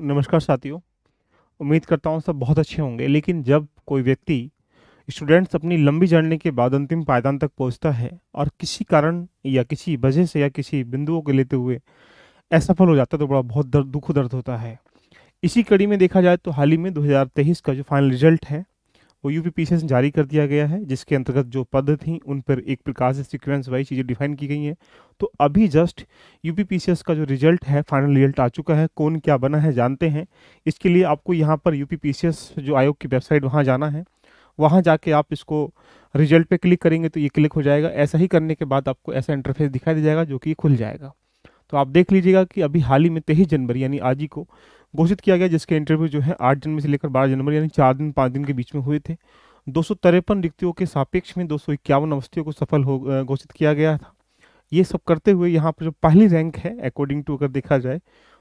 नमस्कार साथियों उम्मीद करता हूँ सब बहुत अच्छे होंगे लेकिन जब कोई व्यक्ति स्टूडेंट्स अपनी लंबी जर्नी के बाद अंतिम पायदान तक पहुँचता है और किसी कारण या किसी वजह से या किसी बिंदुओं को लेते हुए असफल हो जाता है तो बड़ा बहुत दर्द दुख दर्द होता है इसी कड़ी में देखा जाए तो हाल ही में दो का जो फाइनल रिजल्ट है वो यूपीपी से जारी कर दिया गया है जिसके अंतर्गत जो पद थी उन पर एक प्रकार से सिक्वेंस वाइज चीज़ें डिफाइन की गई हैं तो अभी जस्ट यूपी का जो रिजल्ट है फाइनल रिजल्ट आ चुका है कौन क्या बना है जानते हैं इसके लिए आपको यहाँ पर यूपी जो आयोग की वेबसाइट वहाँ जाना है वहाँ जाके आप इसको रिजल्ट पे क्लिक करेंगे तो ये क्लिक हो जाएगा ऐसा ही करने के बाद आपको ऐसा इंटरफेस दिखाई दे जाएगा जो कि खुल जाएगा तो आप देख लीजिएगा कि अभी हाल ही में तेईस जनवरी यानी आज ही को घोषित किया गया जिसके इंटरव्यू जो है आठ जनवरी से लेकर बारह जनवरी यानी चार दिन पाँच दिन के बीच में हुए थे दो सौ तिरपन रिक्तियों के सापेक्ष में दो सौ इक्यावन अवस्थियों को सफल हो घोषित किया गया था ये सब करते हुए यहाँ पर जो पहली रैंक है अकॉर्डिंग टू अगर देखा जाए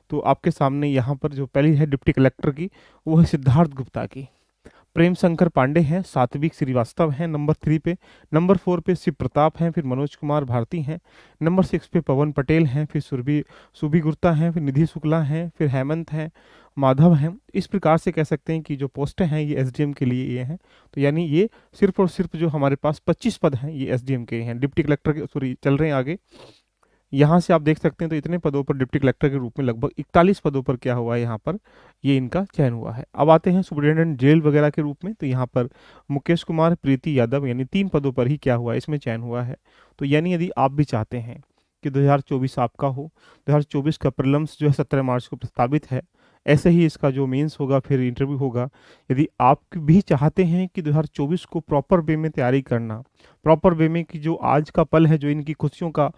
तो आपके सामने यहाँ पर जो पहली है डिप्टी कलेक्टर की वो है सिद्धार्थ गुप्ता की प्रेम शंकर पांडे हैं सात्विक श्रीवास्तव हैं नंबर थ्री पे नंबर फोर पे शिव प्रताप हैं फिर मनोज कुमार भारती हैं नंबर सिक्स पे पवन पटेल हैं फिर सुरभि सुबी गुप्ता हैं फिर निधि शुक्ला हैं फिर हेमंत हैं माधव हैं इस प्रकार से कह सकते हैं कि जो पोस्ट हैं ये एस के लिए ये हैं तो यानी ये सिर्फ और सिर्फ जो हमारे पास पच्चीस पद हैं ये एस के हैं डिप्टी कलेक्टर के सॉरी चल रहे हैं आगे यहाँ से आप देख सकते हैं तो इतने पदों पर डिप्टी कलेक्टर के रूप में लगभग इकतालीस पदों पर क्या हुआ है यहाँ पर ये इनका चयन हुआ है अब आते हैं सुप्रिटेंडेंट जेल वगैरह के रूप में तो यहाँ पर मुकेश कुमार प्रीति यादव यानी तीन पदों पर ही क्या हुआ है इसमें चयन हुआ है तो यानी यदि आप भी चाहते हैं कि दो आपका हो दो का प्रलम्स जो है सत्रह मार्च को प्रस्तावित है ऐसे ही इसका जो मेंस होगा फिर इंटरव्यू होगा यदि आप भी चाहते हैं कि 2024 को प्रॉपर वे में तैयारी करना प्रॉपर वे में कि जो आज का पल है जो इनकी खुशियों का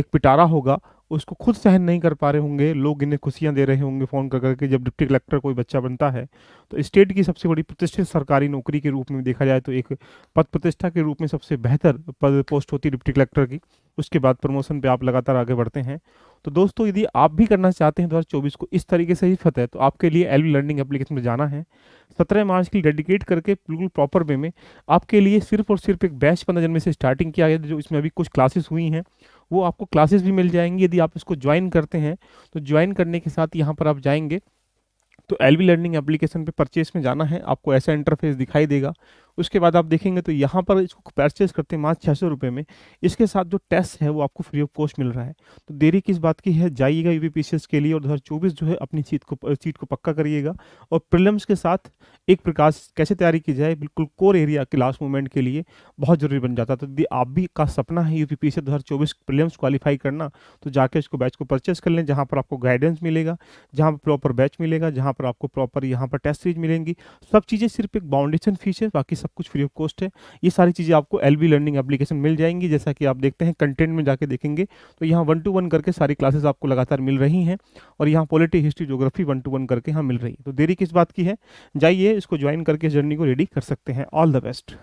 एक पिटारा होगा उसको खुद सहन नहीं कर पा रहे होंगे लोग इन्हें खुशियां दे रहे होंगे फ़ोन कर करके जब डिप्टी कलेक्टर कोई बच्चा बनता है तो स्टेट की सबसे बड़ी प्रतिष्ठित सरकारी नौकरी के रूप में देखा जाए तो एक पद प्रतिष्ठा के रूप में सबसे बेहतर पद पोस्ट होती है डिप्टी कलेक्टर की उसके बाद प्रमोशन पे आप लगातार आगे बढ़ते हैं तो दोस्तों यदि आप भी करना चाहते हैं दो चौबीस को इस तरीके से ही फतेह तो आपके लिए एल लर्निंग एप्लीकेशन में जाना है सत्रह मार्च के लिए डेडिकेट करके बिल्कुल प्रॉपर वे में आपके लिए सिर्फ और सिर्फ एक बैच पंद्रह जनवरी से स्टार्टिंग किया गया जो इसमें अभी कुछ क्लासेस हुई हैं वो आपको क्लासेस भी मिल जाएंगी यदि आप इसको ज्वाइन करते हैं तो ज्वाइन करने के साथ यहाँ पर आप जाएंगे तो एल लर्निंग एप्लीकेशन परचेस में जाना है आपको ऐसा इंटरफेस दिखाई देगा उसके बाद आप देखेंगे तो यहाँ पर इसको परचेज करते हैं मात्र छः सौ रुपये में इसके साथ जो टेस्ट है वो आपको फ्री ऑफ कॉस्ट मिल रहा है तो देरी किस बात की है जाइएगा यू के लिए और दो जो है अपनी सीट को सीट को पक्का करिएगा और प्रिलम्स के साथ एक प्रकार कैसे तैयारी की जाए बिल्कुल कोर एरिया के लास्ट मोमेंट के लिए बहुत जरूरी बन जाता है तो यदि आप भी का सपना है U P P prelims qualify करना तो जाके उसको बैच को परचेस कर लें जहाँ पर आपको गाइडेंस मिलेगा जहाँ पर प्रॉपर बैच मिलेगा जहाँ पर आपको प्रॉपर यहाँ पर टेस्ट सीरीज मिलेंगी सब चीज़ें सिर्फ एक बाउंडेशन फीस है बाकी सब कुछ फ्री ऑफ कॉस्ट है ये सारी चीज़ें आपको एल लर्निंग एप्लीकेशन मिल जाएंगी जैसा कि आप देखते हैं कंटेंट में जाके देखेंगे तो यहाँ वन टू वन करके सारी क्लासेस आपको लगातार मिल रही हैं और यहाँ polity history geography one two one करके यहाँ मिल रही है तो देरी किस बात की है जाइए इसको ज्वाइन करके जर्नी को रेडी कर सकते हैं ऑल द बेस्ट